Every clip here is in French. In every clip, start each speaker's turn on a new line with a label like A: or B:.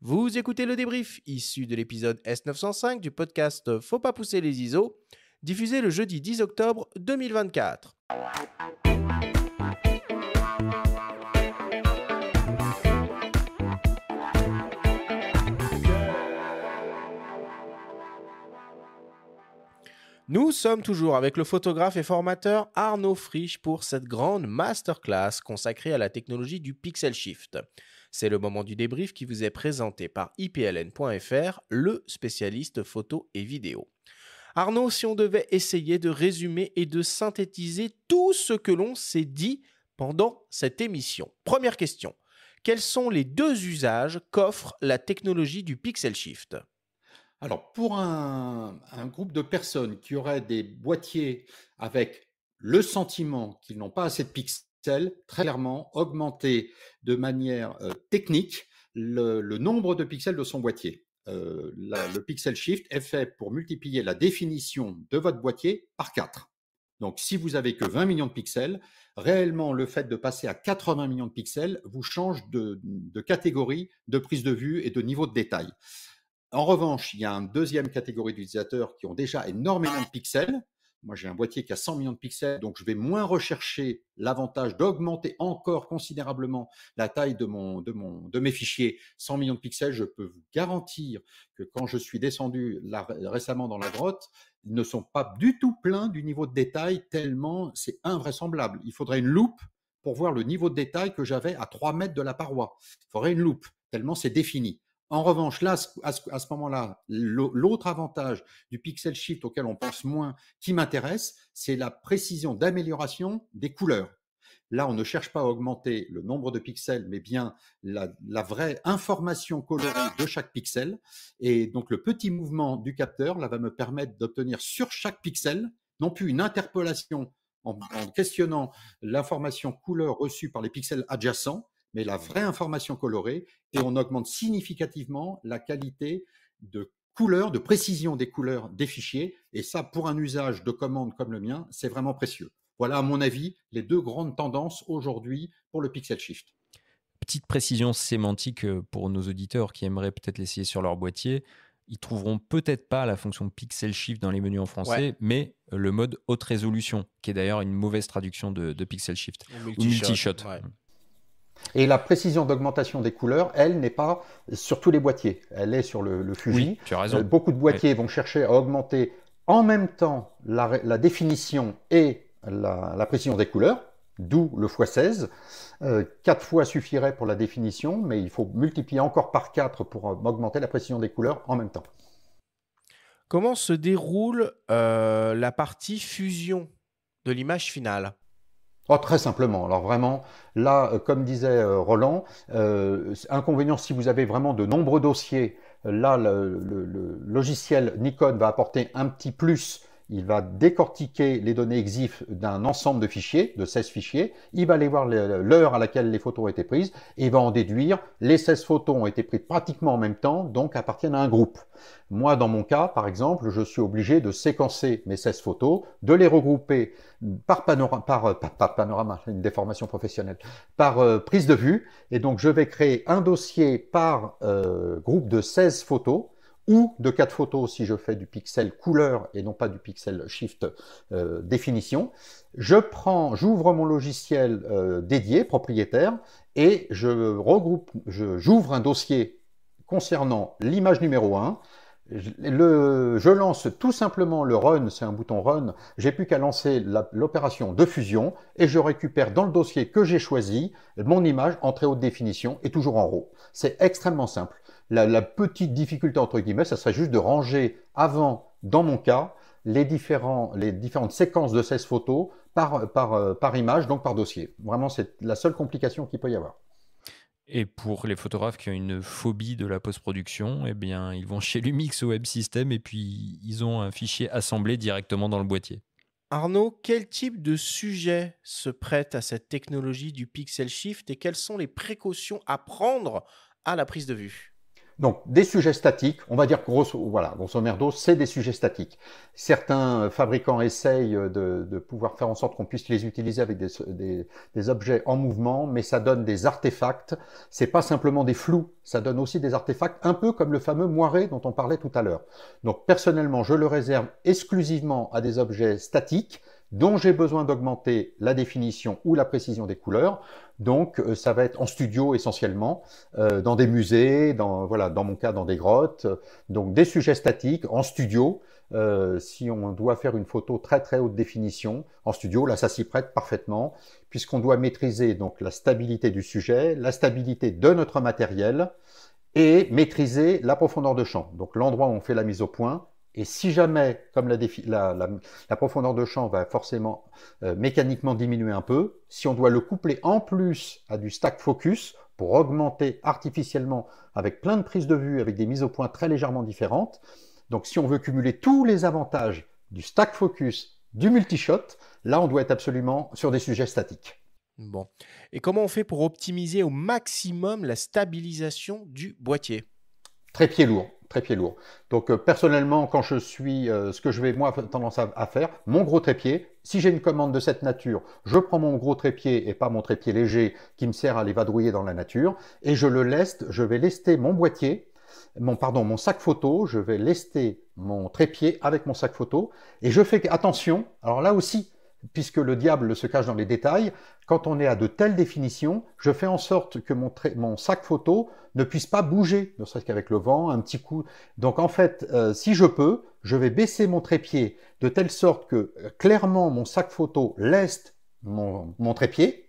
A: Vous écoutez le débrief issu de l'épisode S905 du podcast Faut pas pousser les ISO, diffusé le jeudi 10 octobre 2024. Nous sommes toujours avec le photographe et formateur Arnaud Frisch pour cette grande masterclass consacrée à la technologie du pixel shift. C'est le moment du débrief qui vous est présenté par ipln.fr, le spécialiste photo et vidéo. Arnaud, si on devait essayer de résumer et de synthétiser tout ce que l'on s'est dit pendant cette émission. Première question. Quels sont les deux usages qu'offre la
B: technologie du pixel shift Alors, pour un, groupe de personnes qui auraient des boîtiers avec le sentiment qu'ils n'ont pas assez de pixels, très clairement, augmenter de manière euh, technique le, nombre de pixels de son boîtier. Euh, ah. le pixel shift est fait pour multiplier la définition de votre boîtier par 4. Donc, si vous avez que 20 millions de pixels, réellement, le fait de passer à 80 millions de pixels vous change de catégorie de prise de vue et de niveau de détail. En revanche, il y a une deuxième catégorie d'utilisateurs qui ont déjà énormément ah. de pixels, moi, j'ai un boîtier qui a 100 millions de pixels, donc je vais moins rechercher l'avantage d'augmenter encore considérablement la taille de mon, de mes fichiers 100 millions de pixels. Je peux vous garantir que quand je suis descendu récemment dans la grotte, ils ne sont pas du tout pleins du niveau de détail tellement c'est invraisemblable. Il faudrait une loupe pour voir le niveau de détail que j'avais à 3 mètres de la paroi. Il faudrait une loupe tellement c'est défini. En revanche, là, à ce, moment-là, l'autre avantage du pixel shift auquel on pense moins, qui m'intéresse, c'est la précision d'amélioration des couleurs. Là, on ne cherche pas à augmenter le nombre de pixels, mais bien la, vraie information colorée de chaque pixel. Et donc, le petit mouvement du capteur, là, va me permettre d'obtenir sur chaque pixel, non plus une interpolation en questionnant l'information couleur reçue par les pixels adjacents, mais la vraie information colorée, et on augmente significativement la qualité de couleur, de précision des couleurs des fichiers, et ça, pour un usage de commande comme le mien, c'est vraiment précieux. Voilà, à mon avis, les deux grandes tendances aujourd'hui pour le Pixel Shift. Petite précision sémantique euh, pour nos auditeurs qui aimeraient peut-être l'essayer sur leur boîtier ils trouveront peut-être pas la fonction pixel shift dans les menus en français, mais euh, le mode haute résolution, qui est d'ailleurs une mauvaise traduction de, pixel shift ou multi-shot. multi shot mm. Et la précision d'augmentation des couleurs, elle, n'est pas sur tous les boîtiers. Elle est sur le, le Oui, tu as raison. Euh, beaucoup de boîtiers vont chercher à augmenter en même temps la, définition et la, précision des couleurs, d'où le x16. 4 euh, fois suffirait pour la définition, mais il faut multiplier encore par 4 pour euh, augmenter la précision des couleurs en même temps. Comment se déroule
A: la partie fusion de l'image finale
B: Oh, très simplement. Alors vraiment, là, euh, comme disait euh, Roland, euh, inconvénient si vous avez vraiment de nombreux dossiers, là, le, le, logiciel Nikon va apporter un petit plus il va décortiquer les données EXIF d'un ensemble de fichiers, de 16 fichiers, il va aller voir l'heure à laquelle les photos ont été prises, et il va en déduire, les 16 photos ont été prises pratiquement en même temps, donc appartiennent à un groupe. Moi, dans mon cas, par exemple, je suis obligé de séquencer mes 16 photos, de les regrouper par euh, panorama, par, une déformation professionnelle, par euh, prise de vue, et donc je vais créer un dossier par euh, groupe de 16 photos, ou de quatre photos si je fais du pixel couleur et non pas du pixel shift euh, définition. Je prends, j'ouvre mon logiciel euh, dédié, propriétaire, et je regroupe, j'ouvre un dossier concernant l'image numéro 1. Je, lance tout simplement le run, c'est un bouton run, j'ai plus qu'à lancer l'opération de fusion et je récupère dans le dossier que j'ai choisi mon image en très haute définition et toujours en RAW. C'est extrêmement simple. La, petite difficulté, entre guillemets, ça serait juste de ranger avant, dans mon cas, les, différentes séquences de 16 photos euh, par, image, donc par dossier. Vraiment, c'est la seule complication qu'il peut y avoir. Et pour les photographes qui ont une phobie de la post-production, eh bien, ils vont chez Lumix au web system et puis ils ont un fichier assemblé directement dans le boîtier.
A: Arnaud, quel type de sujet se prête à cette technologie du pixel shift et quelles sont les précautions à prendre à la prise de vue
B: donc, des sujets statiques, on va dire grosso, voilà, grosso merdo, c'est des sujets statiques. Certains euh, fabricants essayent de, pouvoir faire en sorte qu'on puisse les utiliser avec des, des, objets en mouvement, mais ça donne des artefacts. C'est pas simplement des flous, ça donne aussi des artefacts, un peu comme le fameux moiré dont on parlait tout à l'heure. Donc, personnellement, je le réserve exclusivement à des objets statiques, dont j'ai besoin d'augmenter la définition ou la précision des couleurs. Donc, euh, ça va être en studio essentiellement, euh, dans des musées, dans, voilà, dans mon cas, dans des grottes. Donc, des sujets statiques en studio. Euh, si on doit faire une photo très très haute définition en studio, là ça s'y prête parfaitement, puisqu'on doit maîtriser donc la stabilité du sujet, la stabilité de notre matériel, et maîtriser la profondeur de champ, donc l'endroit où on fait la mise au point et si jamais, comme la, profondeur de champ va forcément euh, mécaniquement diminuer un peu, si on doit le coupler en plus à du stack focus pour augmenter artificiellement avec plein de prises de vue, avec des mises au point très légèrement différentes, donc si on veut cumuler tous les avantages du stack focus, du multi shot, là on doit être absolument sur des sujets statiques. Bon. Et comment on fait pour
A: optimiser au maximum la stabilisation du boîtier
B: Trépied lourd trépied lourd. Donc euh, personnellement, quand je suis, euh, ce que je vais moi tendance à, faire, mon gros trépied, si j'ai une commande de cette nature, je prends mon gros trépied et pas mon trépied léger qui me sert à les vadrouiller dans la nature, et je le leste, je vais lester mon boîtier, mon pardon, mon sac photo, je vais lester mon trépied avec mon sac photo, et je fais attention. Alors là aussi, puisque le diable se cache dans les détails, quand on est à de telles définitions, je fais en sorte que mon, sac photo ne puisse pas bouger, ne serait-ce qu'avec le vent, un petit coup. Donc en fait, euh, si je peux, je vais baisser mon trépied de telle sorte que euh, clairement mon sac photo laisse mon, trépied,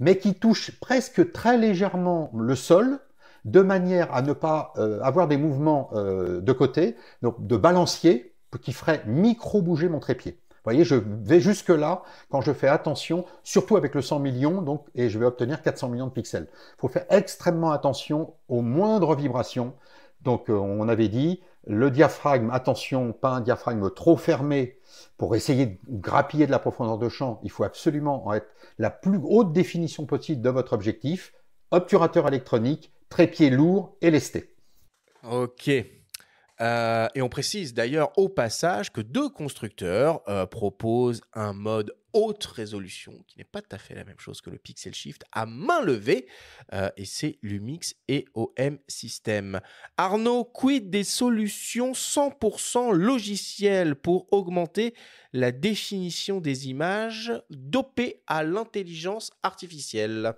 B: mais qui touche presque très légèrement le sol, de manière à ne pas euh, avoir des mouvements de côté, donc de balancier, qui ferait micro-bouger mon trépied voyez, je vais jusque-là quand je fais attention, surtout avec le 100 millions, et je vais obtenir 400 millions de pixels. Il faut faire extrêmement attention aux moindres vibrations. Donc, euh, on avait dit, le diaphragme, attention, pas un diaphragme trop fermé pour essayer de grappiller de la profondeur de champ. Il faut absolument en être la plus haute définition possible de votre objectif. Obturateur électronique, trépied lourd et lesté.
A: Ok, euh, et on précise d'ailleurs au passage que deux constructeurs euh, proposent un mode haute résolution, qui n'est pas tout à fait la même chose que le pixel shift, à main levée, euh, et c'est Lumix et OM System. Arnaud, quid des solutions 100% logicielles pour augmenter la définition des images dopées à l'intelligence artificielle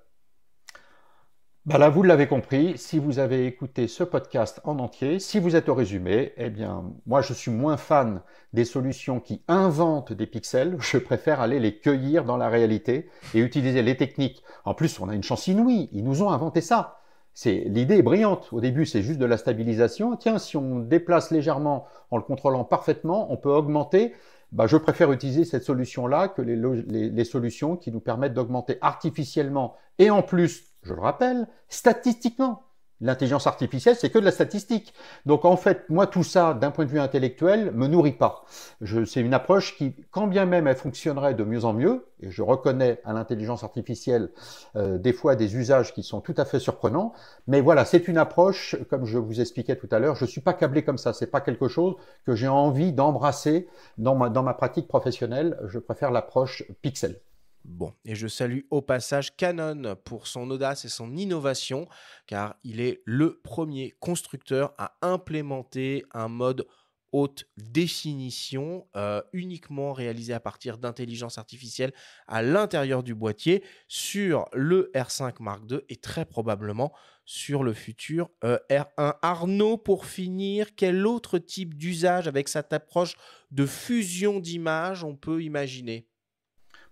B: bah là, vous l'avez compris, si vous avez écouté ce podcast en entier, si vous êtes au résumé, eh bien, moi, je suis moins fan des solutions qui inventent des pixels. Je préfère aller les cueillir dans la réalité et utiliser les techniques. En plus, on a une chance inouïe. Ils nous ont inventé ça. C'est, l'idée est brillante. Au début, c'est juste de la stabilisation. Tiens, si on déplace légèrement en le contrôlant parfaitement, on peut augmenter. Bah, je préfère utiliser cette solution-là que les, les solutions qui nous permettent d'augmenter artificiellement et en plus je le rappelle, statistiquement. L'intelligence artificielle, c'est que de la statistique. Donc en fait, moi, tout ça, d'un point de vue intellectuel, me nourrit pas. C'est une approche qui, quand bien même elle fonctionnerait de mieux en mieux, et je reconnais à l'intelligence artificielle euh, des fois des usages qui sont tout à fait surprenants, mais voilà, c'est une approche, comme je vous expliquais tout à l'heure, je suis pas câblé comme ça, c'est pas quelque chose que j'ai envie d'embrasser dans dans ma pratique professionnelle, je préfère l'approche pixel. Bon, et je salue au passage
A: Canon pour son audace et son innovation, car il est le premier constructeur à implémenter un mode haute définition euh, uniquement réalisé à partir d'intelligence artificielle à l'intérieur du boîtier sur le R5 Mark II et très probablement sur le futur euh, R1. Arnaud, pour finir, quel autre type d'usage avec cette approche de fusion d'images on peut imaginer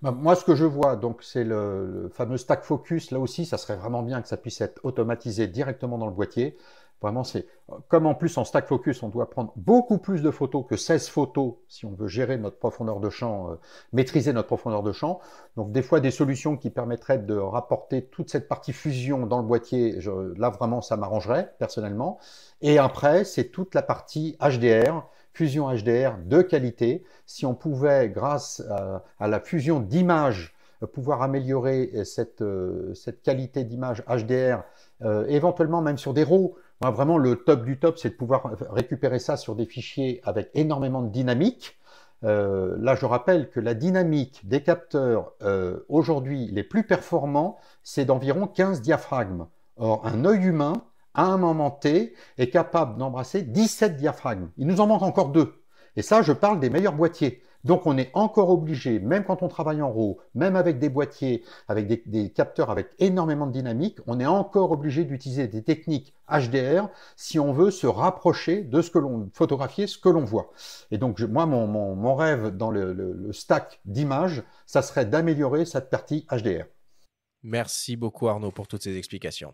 B: bah, moi, ce que je vois, donc, c'est le, fameux stack focus. Là aussi, ça serait vraiment bien que ça puisse être automatisé directement dans le boîtier. Vraiment, c'est comme en plus en stack focus, on doit prendre beaucoup plus de photos que 16 photos si on veut gérer notre profondeur de champ, euh, maîtriser notre profondeur de champ. Donc des fois des solutions qui permettraient de rapporter toute cette partie fusion dans le boîtier, là vraiment ça m'arrangerait personnellement. Et après, c'est toute la partie HDR fusion HDR de qualité. Si on pouvait, grâce à, la fusion d'images, euh, pouvoir améliorer euh, euh, cette, qualité d'image HDR, éventuellement même sur des RAW, vraiment, le top du top, c'est de pouvoir récupérer ça sur des fichiers avec énormément de dynamique. là, je rappelle que la dynamique des capteurs aujourd'hui les plus performants, c'est d'environ 15 diaphragmes. Or, un œil humain à un moment T, est capable d'embrasser 17 diaphragmes. Il nous en manque encore deux. Et ça, je parle des meilleurs boîtiers. Donc on est encore obligé, même quand on travaille en RAW, même avec des boîtiers, avec des, capteurs avec énormément de dynamique, on est encore obligé d'utiliser des techniques HDR si on veut se rapprocher de ce que l'on photographier, ce que l'on voit. Et donc moi, mon, rêve dans le, le stack d'images, ça serait d'améliorer cette partie HDR. Merci beaucoup Arnaud pour toutes ces explications.